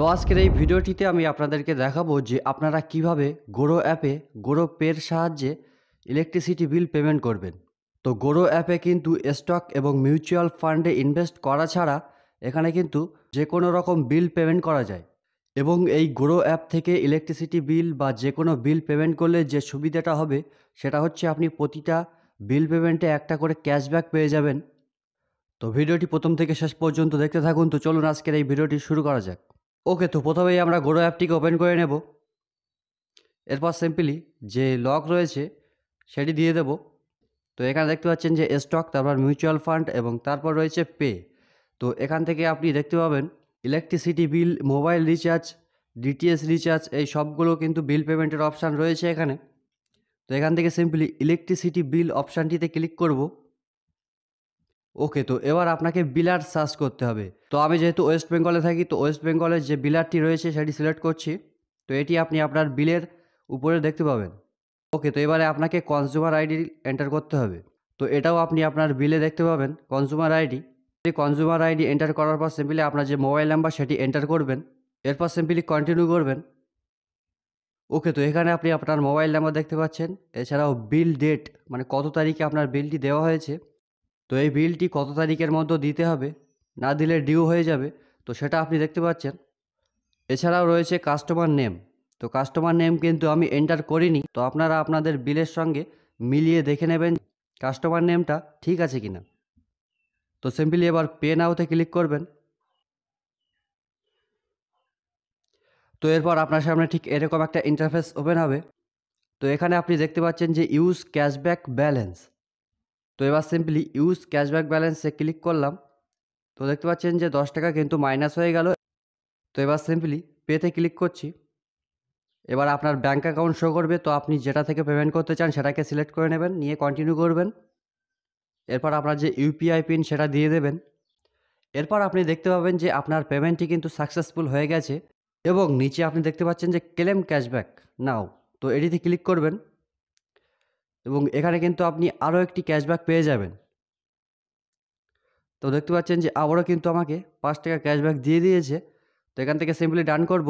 তো আজকের এই ভিডিওটিতে আমি আপনাদেরকে দেখাবো যে আপনারা কিভাবে গোরো অ্যাপে গোরো পের সাহায্যে ইলেকট্রিসিটি বিল পেমেন্ট করবেন তো গোরো অ্যাপে কিন্তু স্টক এবং মিউচুয়াল ফান্ডে ইনভেস্ট করা ছাড়া এখানে কিন্তু যে কোনো রকম বিল পেমেন্ট করা যায় এবং এই গোরো অ্যাপ থেকে ইলেকট্রিসিটি বিল বা যে কোনো বিল পেমেন্ট করলে যে সুবিধাটা হবে সেটা হচ্ছে আপনি প্রতিটা বিল পেমেন্টে একটা করে ক্যাশব্যাক পেয়ে যাবেন তো ভিডিওটি প্রথম থেকে শেষ পর্যন্ত দেখতে থাকুন তো চলুন আজকের এই ভিডিওটি শুরু করা যাক ওকে তো প্রথমেই আমরা গোরো অ্যাপটিকে ওপেন করে নেব এরপর সিম্পলি যে লক রয়েছে সেটি দিয়ে দেব তো এখানে দেখতে পাচ্ছেন যে স্টক তারপর মিউচুয়াল ফান্ড এবং তারপর রয়েছে পে তো এখান থেকে আপনি দেখতে পাবেন electricity bill mobile recharge DTS recharge এই সবগুলো কিন্তু বিল পেমেন্টের অপশান রয়েছে এখানে তো এখান থেকে সিম্পলি ইলেকট্রিসিটি বিল অপশানটিতে ক্লিক করব ওকে তো এবার আপনাকে বিলার সার্চ করতে হবে তো আমি যেহেতু ওয়েস্ট বেঙ্গলে থাকি তো ওয়েস্ট বেঙ্গলের যে বিলারটি রয়েছে সেটি সিলেক্ট করছি তো এটি আপনি আপনার বিলের উপরে দেখতে পাবেন ওকে তো এবারে আপনাকে কনজিউমার আইডি এন্টার করতে হবে তো এটাও আপনি আপনার বিলে দেখতে পাবেন consumer ID consumer ID enter করার পর সিম্পলি আপনার যে মোবাইল নাম্বার সেটি এন্টার করবেন এরপর সিম্পলি কন্টিনিউ করবেন ওকে তো এখানে আপনি আপনার মোবাইল নাম্বার দেখতে পাচ্ছেন এছাড়াও বিল ডেট মানে কত তারিখে আপনার বিলটি দেওয়া হয়েছে তো এই বিলটি কত তারিখের মধ্যে দিতে হবে না দিলে ডিউ হয়ে যাবে তো সেটা আপনি দেখতে পাচ্ছেন এছাড়াও রয়েছে কাস্টমার নেম তো কাস্টমার নেম কিন্তু আমি এন্টার করিনি তো আপনারা আপনাদের বিলের সঙ্গে মিলিয়ে দেখে নেবেন কাস্টমার নেমটা ঠিক আছে কিনা তো সিম্পলি এবার পে নাওতে ক্লিক করবেন তো এরপর আপনার সামনে ঠিক এরকম একটা ইন্টারফেস ওপেন হবে তো এখানে আপনি দেখতে পাচ্ছেন যে ইউজ ক্যাশব্যাক ব্যালেন্স তো এবার সিম্পলি ইউজ ক্যাশব্যাক ব্যালেন্সে ক্লিক করলাম তো দেখতে পাচ্ছেন যে দশ টাকা কিন্তু মাইনাস হয়ে গেল তো এবার সিম্পলি পেতে ক্লিক করছি এবার আপনার ব্যাঙ্ক অ্যাকাউন্ট শো করবে তো আপনি যেটা থেকে পেমেন্ট করতে চান সেটাকে সিলেক্ট করে নেবেন নিয়ে কন্টিনিউ করবেন এরপর আপনার যে ইউপিআই পিন সেটা দিয়ে দেবেন এরপর আপনি দেখতে পাবেন যে আপনার পেমেন্টটি কিন্তু সাকসেসফুল হয়ে গেছে এবং নিচে আপনি দেখতে পাচ্ছেন যে ক্লেম ক্যাশব্যাক নাও তো এটিতে ক্লিক করবেন এবং এখানে কিন্তু আপনি আরও একটি ক্যাশব্যাক পেয়ে যাবেন তো দেখতে পাচ্ছেন যে আবারও কিন্তু আমাকে পাঁচ টাকা ক্যাশব্যাক দিয়ে দিয়েছে তো এখান থেকে সিম্পলি ডান করব